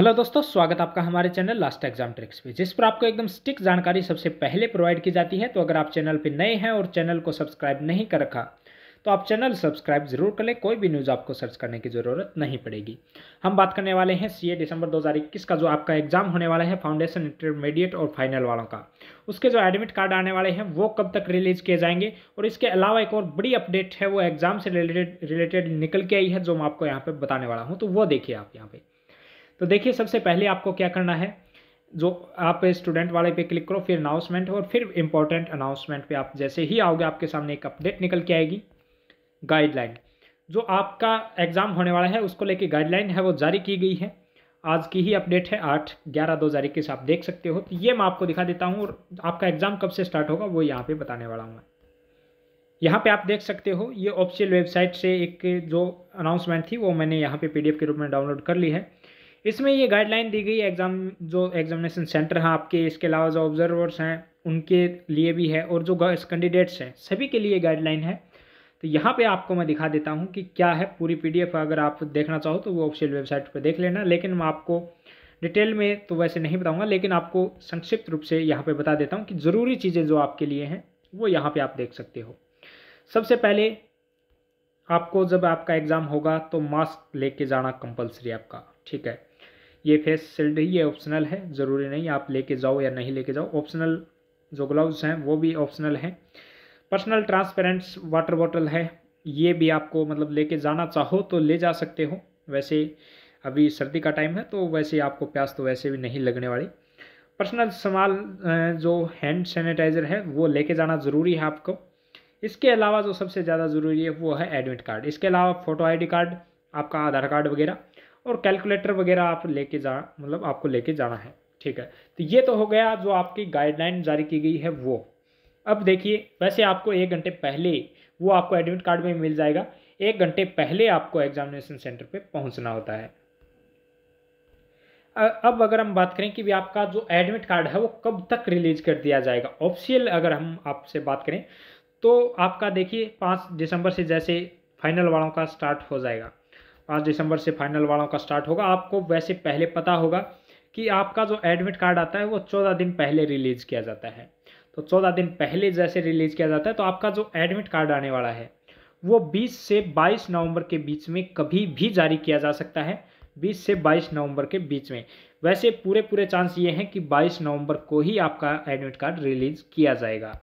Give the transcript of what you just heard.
hello दोस्तों स्वागत आपका हमारे चैनल लास्ट एग्जाम ट्रिक्स पे जिस पर आपको एकदम स्टिक जानकारी सबसे पहले प्रोवाइड की जाती है तो अगर आप चैनल पे नए हैं और चैनल को सब्सक्राइब नहीं कर रखा तो आप चैनल सब्सक्राइब जरूर कर लें कोई भी न्यूज़ आपको सर्च करने की ज़रूरत नहीं पड़ेगी हम बात करने वाले हैं सी दिसंबर दो का जो आपका एग्जाम होने वाला है फाउंडेशन इंटरमीडिएट और फाइनल वालों का उसके जो एडमिट कार्ड आने वाले हैं वो कब तक रिलीज किए जाएंगे और इसके अलावा एक और बड़ी अपडेट है वो एग्जाम से रिलेटेड रिलेटेड निकल के आई है जो मैं आपको यहाँ पर बताने वाला हूँ तो वो देखिए आप यहाँ पर तो देखिए सबसे पहले आपको क्या करना है जो आप स्टूडेंट वाले पे क्लिक करो फिर अनाउंसमेंट और फिर इम्पोर्टेंट अनाउंसमेंट पे आप जैसे ही आओगे आपके सामने एक अपडेट निकल के आएगी गाइडलाइन जो आपका एग्ज़ाम होने वाला है उसको लेके गाइडलाइन है वो जारी की गई है आज की ही अपडेट है आठ ग्यारह दो हज़ार इक्कीस आप देख सकते हो तो ये मैं आपको दिखा देता हूँ और आपका एग्ज़ाम कब से स्टार्ट होगा वो यहाँ पर बताने वाला हूँ मैं यहाँ पे आप देख सकते हो ये ऑफिशियल वेबसाइट से एक जो अनाउंसमेंट थी वो मैंने यहाँ पे पीडीएफ के रूप में डाउनलोड कर ली है इसमें ये गाइडलाइन दी गई एग्ज़ाम जो एग्जामिनेशन सेंटर हैं आपके इसके अलावा जो ऑब्जर्वर्स हैं उनके लिए भी है और जो कैंडिडेट्स हैं सभी के लिए गाइडलाइन है तो यहाँ पे आपको मैं दिखा देता हूँ कि क्या है पूरी पीडीएफ अगर आप देखना चाहो तो वो ऑफिशियल वेबसाइट पर देख लेना लेकिन मैं आपको डिटेल में तो वैसे नहीं बताऊँगा लेकिन आपको संक्षिप्त रूप से यहाँ पर बता देता हूँ कि ज़रूरी चीज़ें जो आपके लिए हैं वो यहाँ पर आप देख सकते हो सबसे पहले आपको जब आपका एग्ज़ाम होगा तो मास्क लेके जाना कंपलसरी आपका ठीक है ये फेस शील्ड ये ऑप्शनल है ज़रूरी नहीं आप लेके जाओ या नहीं लेके जाओ ऑप्शनल जो ग्लव्स हैं वो भी ऑप्शनल हैं पर्सनल ट्रांसपेरेंट्स वाटर बॉटल है ये भी आपको मतलब लेके जाना चाहो तो ले जा सकते हो वैसे अभी सर्दी का टाइम है तो वैसे आपको प्यास तो वैसे भी नहीं लगने वाली पर्सनल सामान जो हैंड सैनिटाइज़र है वो लेके जाना ज़रूरी है आपको इसके अलावा जो सबसे ज़्यादा ज़रूरी है वो है एडमिट कार्ड इसके अलावा फ़ोटो आईडी कार्ड आपका आधार कार्ड वगैरह और कैलकुलेटर वगैरह आप लेके जा मतलब आपको लेके जाना है ठीक है तो ये तो हो गया जो आपकी गाइडलाइन जारी की गई है वो अब देखिए वैसे आपको एक घंटे पहले वो आपको एडमिट कार्ड में मिल जाएगा एक घंटे पहले आपको एग्जामिनेशन सेंटर पे पहुंचना होता है अब अगर हम बात करें कि भी आपका जो एडमिट कार्ड है वो कब तक रिलीज कर दिया जाएगा ऑफिशियल अगर हम आपसे बात करें तो आपका देखिए पाँच दिसंबर से जैसे फाइनल वालों का स्टार्ट हो जाएगा पाँच दिसंबर से फाइनल वालों का स्टार्ट होगा आपको वैसे पहले पता होगा कि आपका जो एडमिट कार्ड आता है वो चौदह दिन पहले रिलीज़ किया जाता है तो चौदह दिन पहले जैसे रिलीज़ किया जाता है तो आपका जो एडमिट कार्ड आने वाला है वो बीस से बाईस नवंबर के बीच में कभी भी जारी किया जा सकता है बीस से बाईस नवंबर के बीच में वैसे पूरे पूरे चांस ये हैं कि बाईस नवंबर को ही आपका एडमिट कार्ड रिलीज़ किया जाएगा